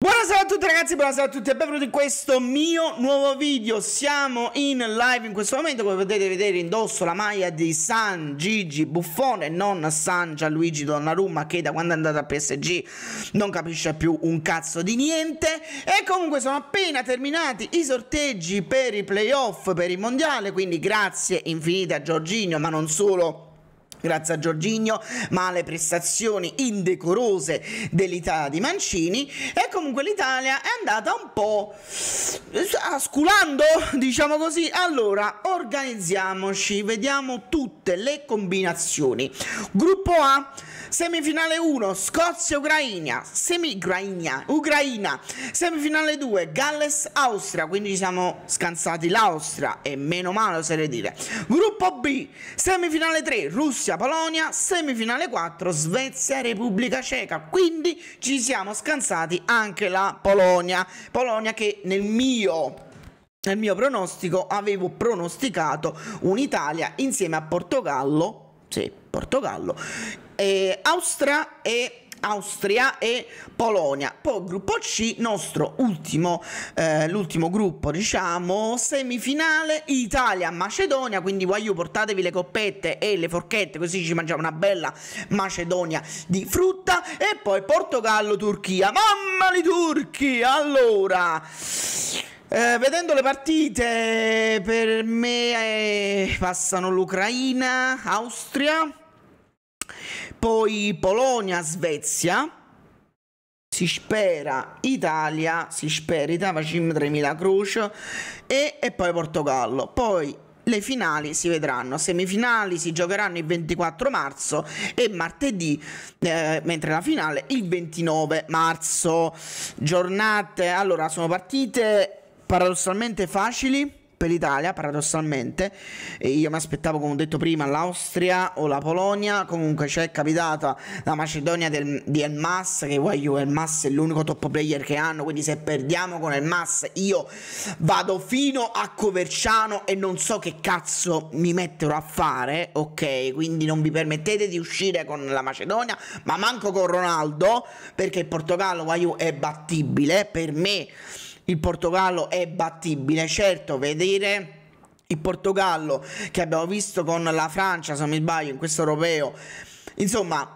Buonasera a tutti ragazzi, buonasera a tutti e benvenuti in questo mio nuovo video Siamo in live in questo momento, come potete vedere indosso la maglia di San Gigi Buffone Non San Gianluigi Donnarumma che da quando è andato a PSG non capisce più un cazzo di niente E comunque sono appena terminati i sorteggi per i playoff, per il mondiale Quindi grazie infinite a Giorginio, ma non solo grazie a Giorginio, ma alle prestazioni indecorose dell'Italia di Mancini e comunque l'Italia è andata un po' sculando, diciamo così. Allora, organizziamoci, vediamo tutte le combinazioni. Gruppo A Semifinale 1 Scozia-Ucraina, semi Ucraina. Semifinale 2 Galles-Austria, quindi siamo scansati l'Austria e meno male oserei dire. Gruppo B, semifinale 3 Russia Russia-Polonia, semifinale 4 Svezia-Repubblica Ceca. Quindi ci siamo scansati anche la Polonia. Polonia che nel mio nel mio pronostico avevo pronosticato un'Italia insieme a Portogallo, sì, Portogallo, e Austria e Austria e Polonia. Poi gruppo C, nostro ultimo, eh, l'ultimo gruppo, diciamo, semifinale, Italia-Macedonia, quindi voglio portatevi le coppette e le forchette così ci mangiamo una bella Macedonia di frutta e poi Portogallo-Turchia. Mamma di turchi! Allora... Eh, vedendo le partite, per me eh, passano l'Ucraina, Austria, poi Polonia, Svezia. Si spera Italia, si spera Italia, Cim 3000 Cruce e, e poi Portogallo. Poi le finali si vedranno. Semifinali si giocheranno il 24 marzo e martedì, eh, mentre la finale il 29 marzo. Giornate, allora sono partite paradossalmente facili per l'Italia, paradossalmente. E io mi aspettavo, come ho detto prima, l'Austria o la Polonia. Comunque c'è capitata la Macedonia del, di Elmas, che guaglio Elmas è l'unico top player che hanno. Quindi se perdiamo con Elmas, io vado fino a Coverciano e non so che cazzo mi metterò a fare, ok? Quindi non vi permettete di uscire con la Macedonia, ma manco con Ronaldo, perché il Portogallo guaglio è battibile per me il Portogallo è battibile, certo vedere il Portogallo che abbiamo visto con la Francia, se non mi sbaglio, in questo europeo, insomma...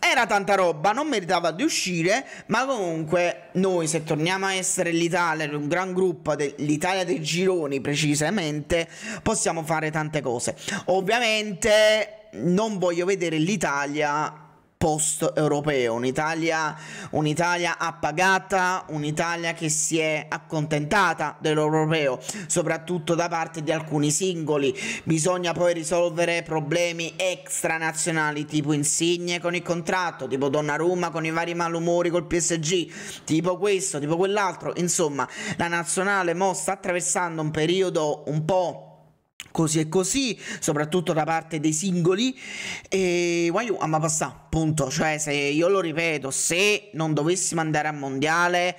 Era tanta roba, non meritava di uscire, ma comunque noi se torniamo a essere l'Italia, un gran gruppo dell'Italia dei gironi precisamente, possiamo fare tante cose. Ovviamente non voglio vedere l'Italia post-europeo, un'Italia, un'Italia appagata, un'Italia che si è accontentata dell'europeo, soprattutto da parte di alcuni singoli. Bisogna poi risolvere problemi extranazionali tipo Insigne con il contratto, tipo Donnarumma con i vari malumori col PSG, tipo questo, tipo quell'altro. Insomma, la nazionale mo sta attraversando un periodo un po' così e così, soprattutto da parte dei singoli, e guai a ma punto, cioè se io lo ripeto, se non dovessimo andare al mondiale,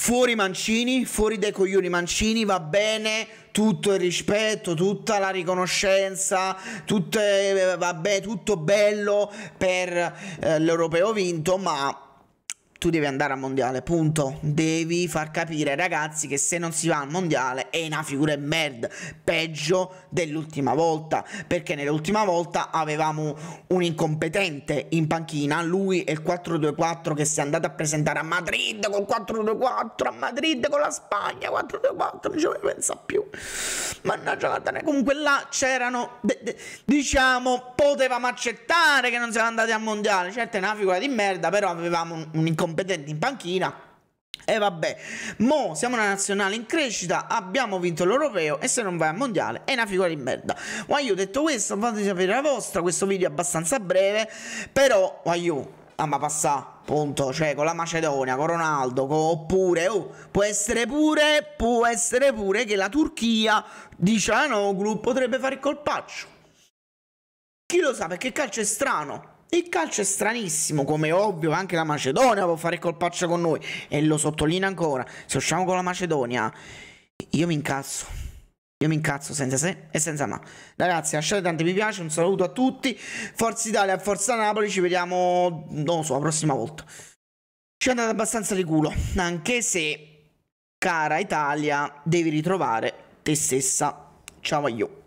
fuori Mancini, fuori dai coglioni Mancini, va bene tutto il rispetto, tutta la riconoscenza, tutto, eh, vabbè, tutto bello per eh, l'europeo vinto, ma tu devi andare al mondiale, punto. Devi far capire ai ragazzi che se non si va al mondiale è una figura di merda, peggio dell'ultima volta, perché nell'ultima volta avevamo un incompetente in panchina, lui e il 4-2-4 che si è andato a presentare a Madrid col 4-2-4, a Madrid con la Spagna, 4-2-4, non ci pensa più. Mannaggia, guardate, comunque là c'erano, de, de, diciamo, potevamo accettare che non siamo andati al mondiale. Certo, è una figura di merda, però avevamo un, un incompetente in panchina. E vabbè, mo siamo una nazionale in crescita, abbiamo vinto l'Europeo e se non vai al Mondiale è una figura di merda. Guaglio, detto questo, fatemi sapere la vostra, questo video è abbastanza breve, però, guaglio, ah ma passa, punto, cioè con la Macedonia, con Ronaldo, con... oppure, oh, può essere pure, può essere pure che la Turchia di Cianoglu ah, potrebbe fare il colpaccio. Chi lo sa, perché il calcio è strano. Il calcio è stranissimo, come ovvio anche la Macedonia può fare il colpaccio con noi. E lo sottolineo ancora, se usciamo con la Macedonia, io mi incasso. Io mi incazzo senza se e senza ma. Ragazzi, lasciate tanti mi piace, un saluto a tutti. Forza Italia, Forza Napoli, ci vediamo, non lo so, la prossima volta. Ci è andato abbastanza di culo, anche se, cara Italia, devi ritrovare te stessa. Ciao a io.